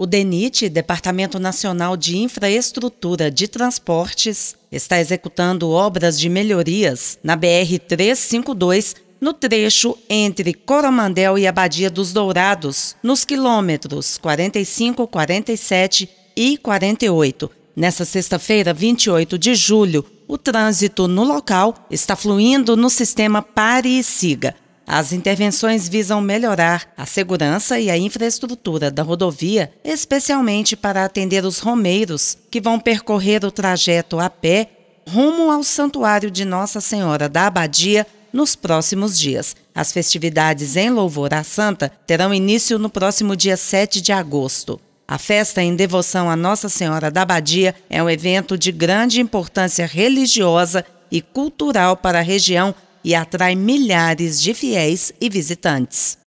O DENIT, Departamento Nacional de Infraestrutura de Transportes, está executando obras de melhorias na BR-352 no trecho entre Coromandel e Abadia dos Dourados, nos quilômetros 45, 47 e 48. Nessa sexta-feira, 28 de julho, o trânsito no local está fluindo no sistema Pare e Siga. As intervenções visam melhorar a segurança e a infraestrutura da rodovia, especialmente para atender os romeiros que vão percorrer o trajeto a pé rumo ao Santuário de Nossa Senhora da Abadia nos próximos dias. As festividades em louvor à Santa terão início no próximo dia 7 de agosto. A festa em devoção a Nossa Senhora da Abadia é um evento de grande importância religiosa e cultural para a região e atrai milhares de fiéis e visitantes.